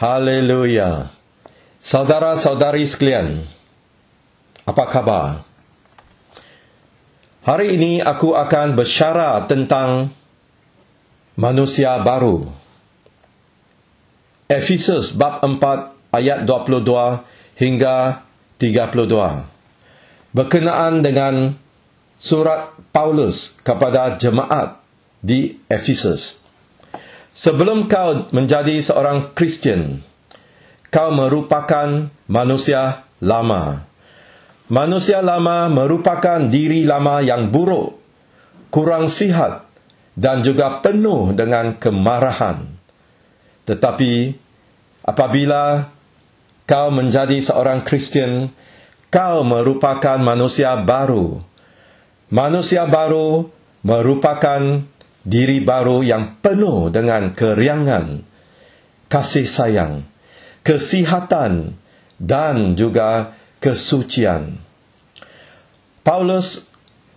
Haleluya. Saudara-saudari sekalian, apa khabar? Hari ini aku akan bersyara tentang manusia baru. Efesus bab 4 ayat 22 hingga 32. Berkenaan dengan surat Paulus kepada jemaat di Efesus. Sebelum kau menjadi seorang Kristian, kau merupakan manusia lama. Manusia lama merupakan diri lama yang buruk, kurang sihat dan juga penuh dengan kemarahan. Tetapi apabila kau menjadi seorang Kristian, kau merupakan manusia baru. Manusia baru merupakan diri baru yang penuh dengan keriangan, kasih sayang, kesihatan dan juga kesucian. Paulus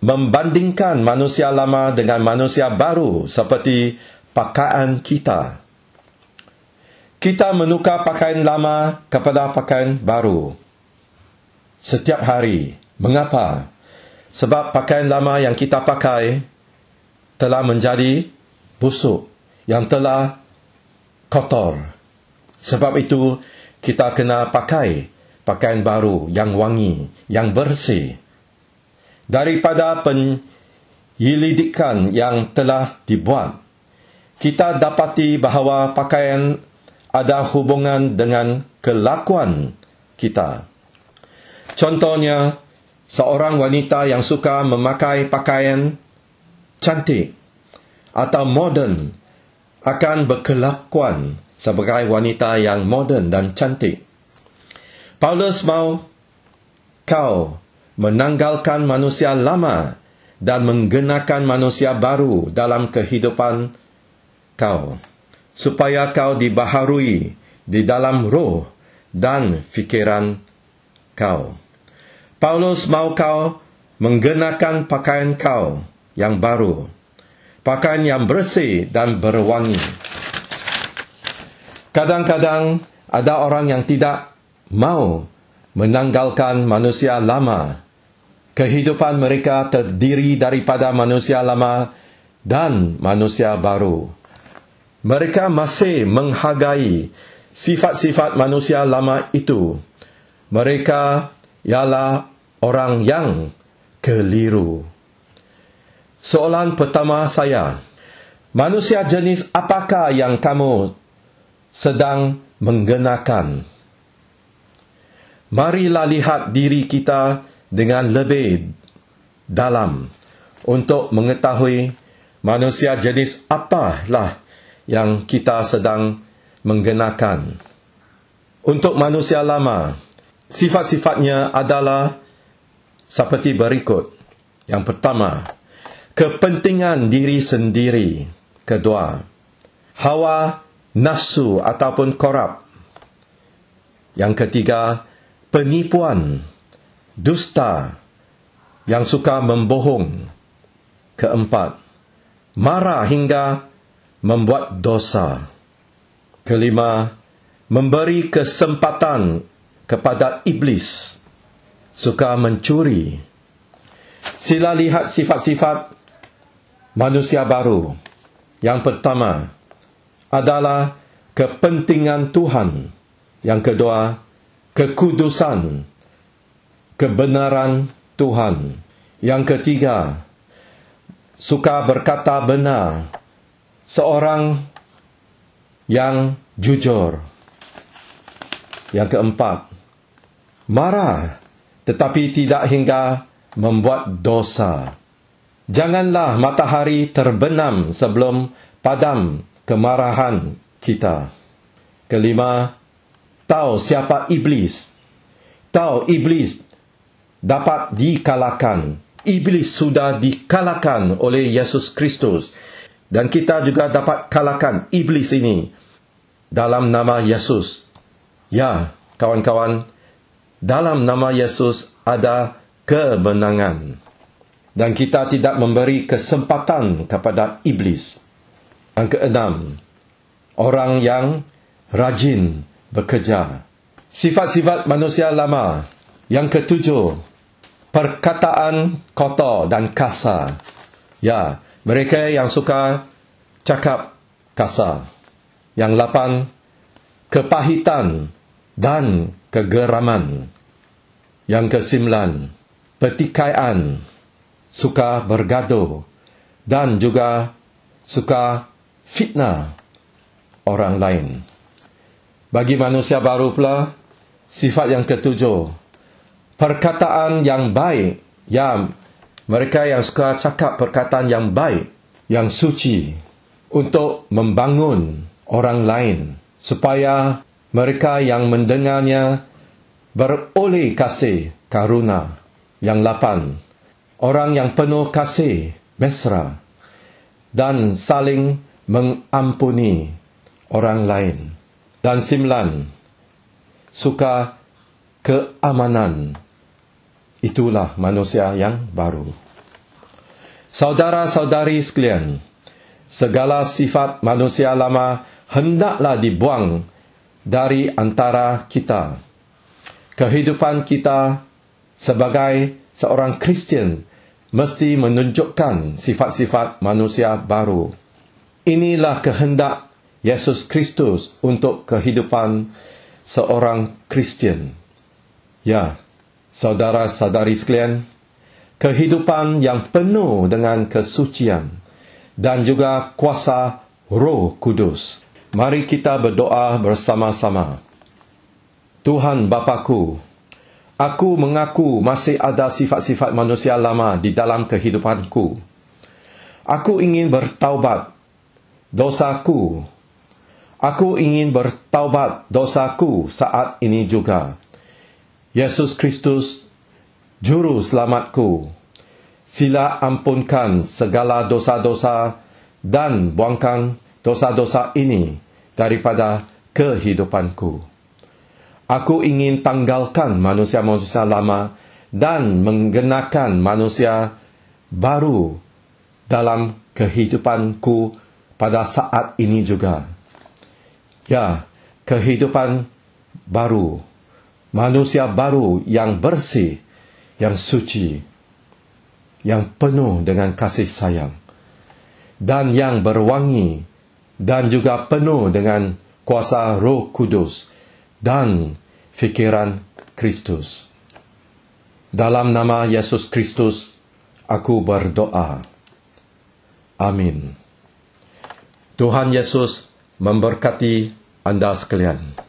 membandingkan manusia lama dengan manusia baru seperti pakaian kita. Kita menukar pakaian lama kepada pakaian baru setiap hari. Mengapa? Sebab pakaian lama yang kita pakai telah menjadi busuk, yang telah kotor. Sebab itu, kita kena pakai pakaian baru yang wangi, yang bersih. Daripada penyelidikan yang telah dibuat, kita dapati bahawa pakaian ada hubungan dengan kelakuan kita. Contohnya, seorang wanita yang suka memakai pakaian cantik atau moden akan berkelakuan sebagai wanita yang moden dan cantik. Paulus mau kau menanggalkan manusia lama dan menggenakan manusia baru dalam kehidupan kau supaya kau dibaharui di dalam roh dan fikiran kau. Paulus mau kau menggenakan pakaian kau yang baru, pakaian yang bersih dan berwangi. Kadang-kadang ada orang yang tidak mau menanggalkan manusia lama. Kehidupan mereka terdiri daripada manusia lama dan manusia baru. Mereka masih menghargai sifat-sifat manusia lama itu. Mereka ialah orang yang keliru. Soalan pertama saya, manusia jenis apakah yang kamu sedang menggenakan? Marilah lihat diri kita dengan lebih dalam untuk mengetahui manusia jenis apalah yang kita sedang menggenakan. Untuk manusia lama, sifat-sifatnya adalah seperti berikut. Yang pertama, kepentingan diri sendiri. Kedua, hawa nafsu ataupun korup. Yang ketiga, penipuan, dusta yang suka membohong. Keempat, marah hingga membuat dosa. Kelima, memberi kesempatan kepada iblis suka mencuri. Sila lihat sifat-sifat manusia baru yang pertama adalah kepentingan Tuhan. Yang kedua, kekudusan, kebenaran Tuhan. Yang ketiga, suka berkata benar, seorang yang jujur. Yang keempat, marah tetapi tidak hingga membuat dosa. Janganlah matahari terbenam sebelum padam kemarahan kita. Kelima, tahu siapa iblis. Tahu iblis dapat dikalahkan. Iblis sudah dikalahkan oleh Yesus Kristus. Dan kita juga dapat kalahkan iblis ini dalam nama Yesus. Ya, kawan-kawan, dalam nama Yesus ada kemenangan dan kita tidak memberi kesempatan kepada iblis. Yang keenam, orang yang rajin bekerja. Sifat-sifat manusia lama. Yang ketujuh, perkataan kotor dan kasar. Ya, mereka yang suka cakap kasar. Yang lapan, kepahitan dan kegeraman. Yang kesembilan, petikaian suka bergaduh dan juga suka fitnah orang lain. Bagi manusia baru pula, sifat yang ketujuh, perkataan yang baik, yang mereka yang suka cakap perkataan yang baik, yang suci untuk membangun orang lain supaya mereka yang mendengarnya beroleh kasih karuna yang lapan orang yang penuh kasih, mesra, dan saling mengampuni orang lain. Dan sembilan, suka keamanan. Itulah manusia yang baru. Saudara-saudari sekalian, segala sifat manusia lama hendaklah dibuang dari antara kita. Kehidupan kita sebagai seorang Kristian mesti menunjukkan sifat-sifat manusia baru. Inilah kehendak Yesus Kristus untuk kehidupan seorang Kristian. Ya, saudara-saudari sekalian, kehidupan yang penuh dengan kesucian dan juga kuasa Roh Kudus. Mari kita berdoa bersama-sama. Tuhan Bapaku. Aku mengaku masih ada sifat-sifat manusia lama di dalam kehidupanku. Aku ingin bertaubat dosaku. Aku ingin bertaubat dosaku saat ini juga. Yesus Kristus, Juru Selamatku, sila ampunkan segala dosa-dosa dan buangkan dosa-dosa ini daripada kehidupanku. Aku ingin tanggalkan manusia-manusia lama dan mengenakan manusia baru dalam kehidupanku pada saat ini juga. Ya, kehidupan baru. Manusia baru yang bersih, yang suci, yang penuh dengan kasih sayang. Dan yang berwangi dan juga penuh dengan kuasa roh kudus dan fikiran Kristus. Dalam nama Yesus Kristus, aku berdoa. Amin. Tuhan Yesus memberkati Anda sekalian.